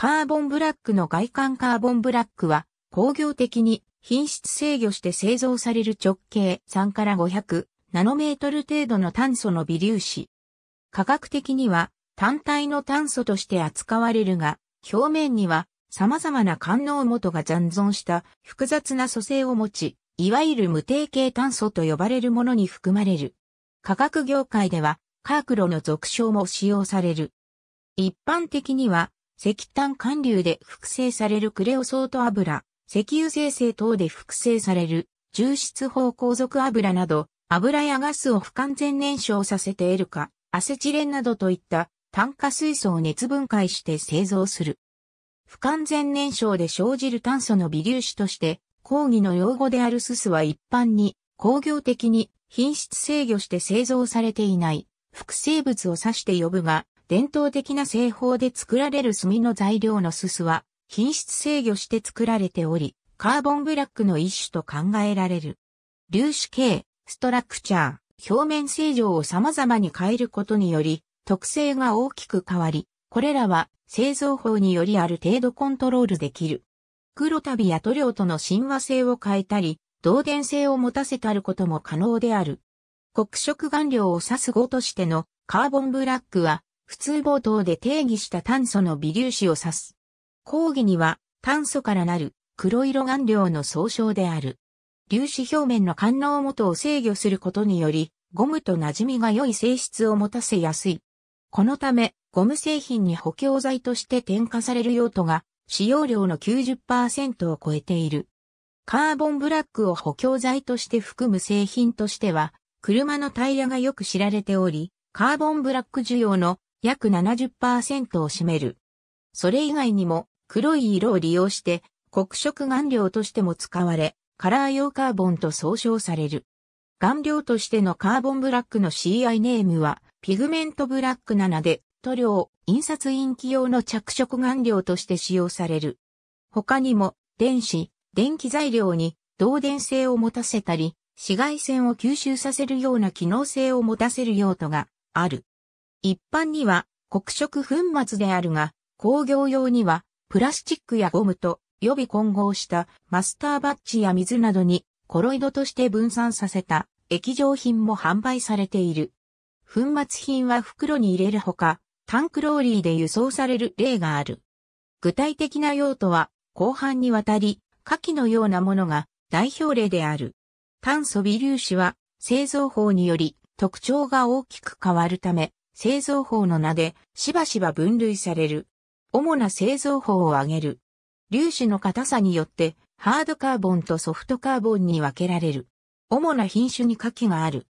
カーボンブラックの外観カーボンブラックは工業的に品質制御して製造される直径3から500ナノメートル程度の炭素の微粒子。科学的には単体の炭素として扱われるが、表面には様々な官能元が残存した複雑な組成を持ち、いわゆる無定型炭素と呼ばれるものに含まれる。化学業界では、カークロの俗称も使用される。一般的には、石炭管流で複製されるクレオソート油、石油生成等で複製される重質方向属油など、油やガスを不完全燃焼させているか、アセチレンなどといった炭化水素を熱分解して製造する。不完全燃焼で生じる炭素の微粒子として、抗議の用語であるススは一般に工業的に品質制御して製造されていない複製物を指して呼ぶが、伝統的な製法で作られる炭の材料のすすは、品質制御して作られており、カーボンブラックの一種と考えられる。粒子系、ストラクチャー、表面正常を様々に変えることにより、特性が大きく変わり、これらは製造法によりある程度コントロールできる。黒旅や塗料との親和性を変えたり、導電性を持たせたることも可能である。黒色顔料を指す語としてのカーボンブラックは普通冒頭で定義した炭素の微粒子を指す。講義には炭素からなる黒色顔料の総称である。粒子表面の感応元を制御することにより、ゴムと馴染みが良い性質を持たせやすい。このため、ゴム製品に補強剤として添加される用途が、使用量の90%を超えている。カーボンブラックを補強剤として含む製品としては、車のタイヤがよく知られており、カーボンブラック需要の約70%を占める。それ以外にも黒い色を利用して黒色顔料としても使われ、カラー用カーボンと総称される。顔料としてのカーボンブラックの CI ネームはピグメントブラック7で塗料、印刷印記用の着色顔料として使用される。他にも電子、電気材料に導電性を持たせたり、紫外線を吸収させるような機能性を持たせる用途がある。一般には黒色粉末であるが、工業用にはプラスチックやゴムと予備混合したマスターバッチや水などにコロイドとして分散させた液状品も販売されている。粉末品は袋に入れるほか、タンクローリーで輸送される例がある。具体的な用途は、後半にわたり、下記のようなものが代表例である。炭素微粒子は製造法により特徴が大きく変わるため、製造法の名でしばしば分類される。主な製造法を挙げる。粒子の硬さによってハードカーボンとソフトカーボンに分けられる。主な品種に下記がある。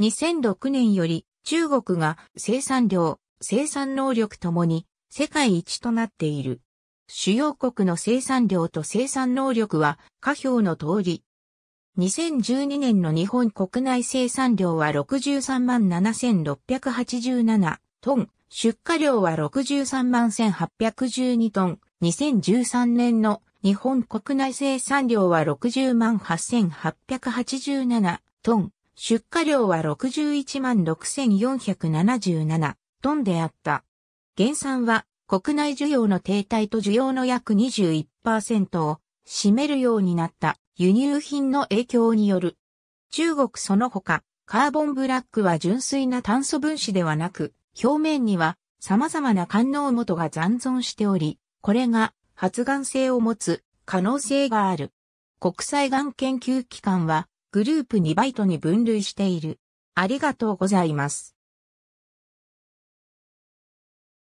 2006年より中国が生産量、生産能力ともに世界一となっている。主要国の生産量と生産能力は下表の通り2012年の日本国内生産量は63万7687トン、出荷量は63万1812トン、2013年の日本国内生産量は60万8887トン、出荷量は61万6477トンであった。減産は国内需要の停滞と需要の約21%を占めるようになった。輸入品の影響による。中国その他、カーボンブラックは純粋な炭素分子ではなく、表面には様々な官能元が残存しており、これが発がん性を持つ可能性がある。国際がん研究機関はグループ2バイトに分類している。ありがとうございます。